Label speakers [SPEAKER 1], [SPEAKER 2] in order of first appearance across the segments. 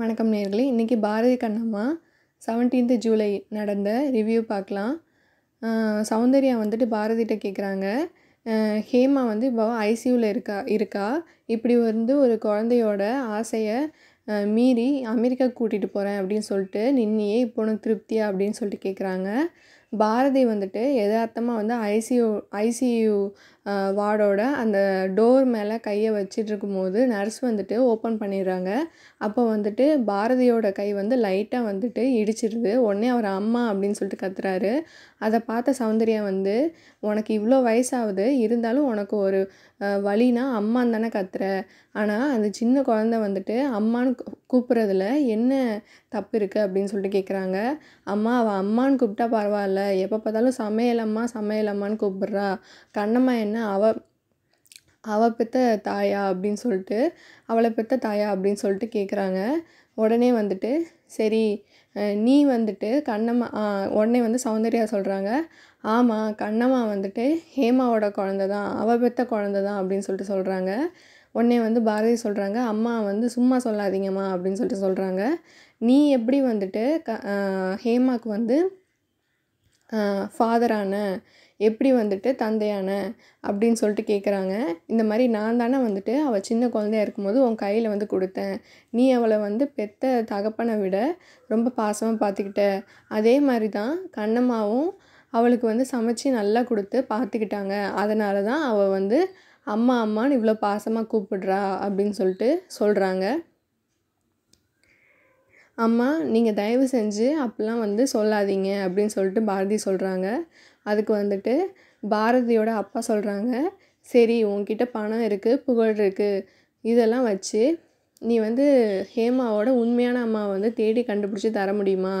[SPEAKER 1] வணக்கம் நேர்களே இன்றைக்கி பாரதி கண்ணம்மா செவன்டீன்த் ஜூலை நடந்த ரிவ்யூ பார்க்கலாம் சௌந்தர்யா வந்துட்டு பாரதிட்ட கேட்குறாங்க ஹேமா வந்து இப்போ ஐசியூவில் இருக்கா இருக்கா இப்படி வந்து ஒரு குழந்தையோட ஆசையை மீறி அமெரிக்கா கூட்டிகிட்டு போகிறேன் அப்படின்னு சொல்லிட்டு நின்னியே இப்போ ஒன்று திருப்தியா அப்படின்னு சொல்லிட்டு கேட்குறாங்க பாரதி வந்துட்டு எதார்த்தமாக வந்து ஐசியூ ஐசியூ வார்டோட அந்த டோர் மேலே கையை வச்சிட்ருக்கும் போது நர்ஸ் வந்துட்டு ஓப்பன் பண்ணிடுறாங்க அப்போ வந்துட்டு பாரதியோட கை வந்து லைட்டாக வந்துட்டு இடிச்சிருது உடனே அவர் அம்மா அப்படின்னு சொல்லிட்டு கத்துறாரு அதை பார்த்த சௌந்தர்யா வந்து உனக்கு இவ்வளோ வயசாகுது இருந்தாலும் உனக்கு ஒரு வழினா அம்மான் தானே கத்துற ஆனால் அந்த சின்ன குழந்த வந்துட்டு அம்மான்னு கூப்பிட்றதுல என்ன தப்பு இருக்குது அப்படின்னு சொல்லிட்டு கேட்குறாங்க அம்மா அவள் அம்மான்னு கூப்பிட்டா பரவாயில்ல எப்போ பார்த்தாலும் சமையலம்மா சமையலம்மான்னு கூப்பிட்றா கண்ணம்மா என்ன என்ன அவ அவள் பெத்த தாயா அப்படின்னு சொல்லிட்டு அவளை பெத்த தாயா அப்படின்னு சொல்லிட்டு கேட்குறாங்க உடனே வந்துட்டு சரி நீ வந்துட்டு கண்ணம்மா உடனே வந்து சௌந்தர்யா சொல்கிறாங்க ஆமாம் கண்ணம்மா வந்துட்டு ஹேமாவோட குழந்த தான் அவள் பெத்த குழந்த தான் அப்படின்னு சொல்லிட்டு சொல்கிறாங்க உடனே வந்து பாரதி சொல்கிறாங்க அம்மா வந்து சும்மா சொல்லாதீங்கம்மா அப்படின்னு சொல்லிட்டு சொல்கிறாங்க நீ எப்படி வந்துட்டு க ஹேமாவுக்கு வந்து ஃபாதரான எப்படி வந்துட்டு தந்தையான அப்படின்னு சொல்லிட்டு கேட்குறாங்க இந்த மாதிரி நான் தானே வந்துட்டு அவள் சின்ன குழந்தையா இருக்கும்போது உன் கையில் வந்து கொடுத்தேன் நீ அவளை வந்து பெத்த தகப்பனை விட ரொம்ப பாசமாக பார்த்துக்கிட்ட அதே மாதிரி தான் கண்ணம்மாவும் அவளுக்கு வந்து சமைச்சு நல்லா கொடுத்து பார்த்துக்கிட்டாங்க அதனால தான் அவள் வந்து அம்மா அம்மான்னு இவ்வளோ பாசமாக கூப்பிடுறா அப்படின்னு சொல்லிட்டு சொல்கிறாங்க அம்மா நீங்கள் தயவு செஞ்சு அப்படிலாம் வந்து சொல்லாதீங்க அப்படின்னு சொல்லிட்டு பாரதி சொல்கிறாங்க அதுக்கு வந்துட்டு பாரதியோட அப்பா சொல்கிறாங்க சரி உன்கிட்ட பணம் இருக்குது புகழ் இருக்குது இதெல்லாம் வச்சு நீ வந்து ஹேமாவோட உண்மையான அம்மாவை வந்து தேடி கண்டுபிடிச்சி தர முடியுமா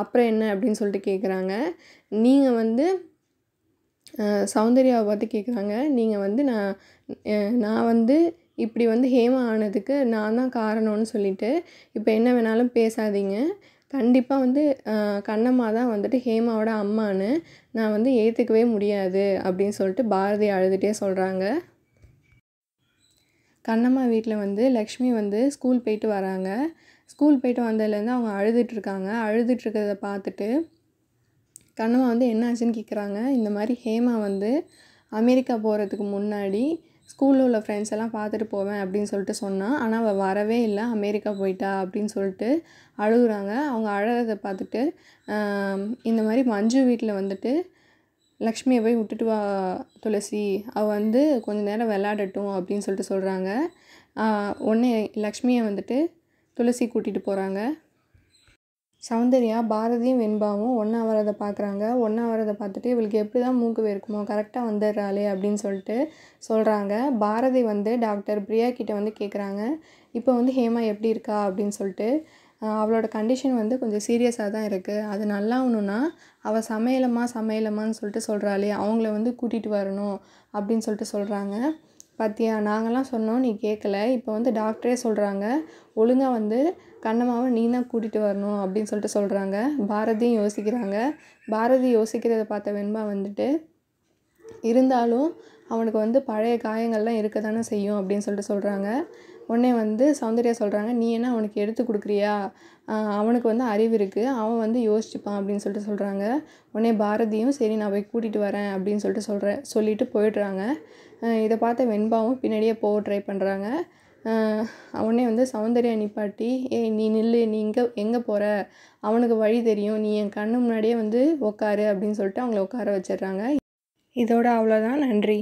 [SPEAKER 1] அப்புறம் என்ன அப்படின்னு சொல்லிட்டு கேட்குறாங்க நீங்கள் வந்து சௌந்தர்யாவை பார்த்து கேட்குறாங்க நீங்கள் வந்து நான் நான் வந்து இப்படி வந்து ஹேமா ஆனதுக்கு நான் தான் காரணம்னு சொல்லிவிட்டு இப்போ என்ன வேணாலும் பேசாதீங்க கண்டிப்பாக வந்து கண்ணம்மா தான் வந்துட்டு ஹேமாவோட அம்மான்னு நான் வந்து ஏற்றுக்கவே முடியாது அப்படின்னு சொல்லிட்டு பாரதி அழுதுகிட்டே சொல்கிறாங்க கண்ணம்மா வீட்டில் வந்து லக்ஷ்மி வந்து ஸ்கூல் போயிட்டு வராங்க ஸ்கூல் போயிட்டு வந்ததுலேருந்து அவங்க அழுதுட்ருக்காங்க அழுதுட்ருக்கிறத பார்த்துட்டு கண்ணம்மா வந்து என்ன ஆச்சுன்னு கேட்குறாங்க இந்த மாதிரி ஹேமா வந்து அமெரிக்கா போகிறதுக்கு முன்னாடி ஸ்கூலில் உள்ள ஃப்ரெண்ட்ஸ் எல்லாம் பார்த்துட்டு போவேன் அப்படின்னு சொல்லிட்டு சொன்னான் ஆனால் அவள் வரவே இல்லை அமெரிக்கா போயிட்டா அப்படின்னு சொல்லிட்டு அழுகுறாங்க அவங்க அழகதை பார்த்துட்டு இந்த மாதிரி மஞ்சு வீட்டில் வந்துட்டு லக்ஷ்மியை போய் விட்டுட்டு வா துளசி அவள் வந்து கொஞ்சம் நேரம் விளாடட்டும் அப்படின்னு சொல்லிட்டு சொல்கிறாங்க உடனே லக்ஷ்மியை வந்துட்டு துளசி கூட்டிகிட்டு போகிறாங்க சௌந்தர்யா பாரதியும் வெண்பாவும் ஒன்றா வரதை பார்க்குறாங்க ஒன்றா வரதை பார்த்துட்டு இவளுக்கு எப்படி தான் மூக்கு வேர்க்குமோ கரெக்டாக வந்துடுறாளே அப்படின்னு சொல்லிட்டு சொல்கிறாங்க பாரதி வந்து டாக்டர் பிரியா கிட்டே வந்து கேட்குறாங்க இப்போ வந்து ஹேமா எப்படி இருக்கா அப்படின்னு சொல்லிட்டு அவளோட கண்டிஷன் வந்து கொஞ்சம் சீரியஸாக தான் இருக்குது அது நல்லா ஒன்றுனா அவள் சமையலம்மா சமையலம்மான்னு சொல்லிட்டு சொல்கிறாளே அவங்கள வந்து கூட்டிகிட்டு வரணும் அப்படின்னு சொல்லிட்டு சொல்கிறாங்க பார்த்தியா நாங்கள்லாம் சொன்னோம் நீ கேட்கல இப்போ வந்து டாக்டரே சொல்கிறாங்க ஒழுங்காக வந்து கண்ணம்மாவை நீ தான் கூட்டிகிட்டு வரணும் அப்படின்னு சொல்லிட்டு சொல்கிறாங்க பாரதியும் யோசிக்கிறாங்க பாரதி யோசிக்கிறத பார்த்த வெண்பா வந்துட்டு இருந்தாலும் அவனுக்கு வந்து பழைய காயங்கள்லாம் இருக்க தானே செய்யும் அப்படின்னு சொல்லிட்டு சொல்கிறாங்க உடனே வந்து சௌந்தர்யா சொல்கிறாங்க நீ என்ன அவனுக்கு எடுத்து கொடுக்குறியா அவனுக்கு வந்து அறிவு இருக்குது அவன் வந்து யோசிச்சுப்பான் அப்படின்னு சொல்லிட்டு சொல்கிறாங்க உடனே பாரதியும் சரி நான் போய் கூட்டிகிட்டு வரேன் அப்படின்னு சொல்லிட்டு சொல்கிறேன் சொல்லிவிட்டு போயிடுறாங்க இதை பார்த்த வெண்பாவும் பின்னாடியே போக ட்ரை பண்ணுறாங்க உடனே வந்து சௌந்தர்யா நிப்பாட்டி ஏய் நீ நில்லு நீ இங்கே எங்கே போகிற அவனுக்கு வழி தெரியும் நீ என் கண்ணு முன்னாடியே வந்து உட்காரு அப்படின்னு சொல்லிட்டு அவங்கள உட்கார வச்சிடுறாங்க இதோட அவ்வளோதான் நன்றி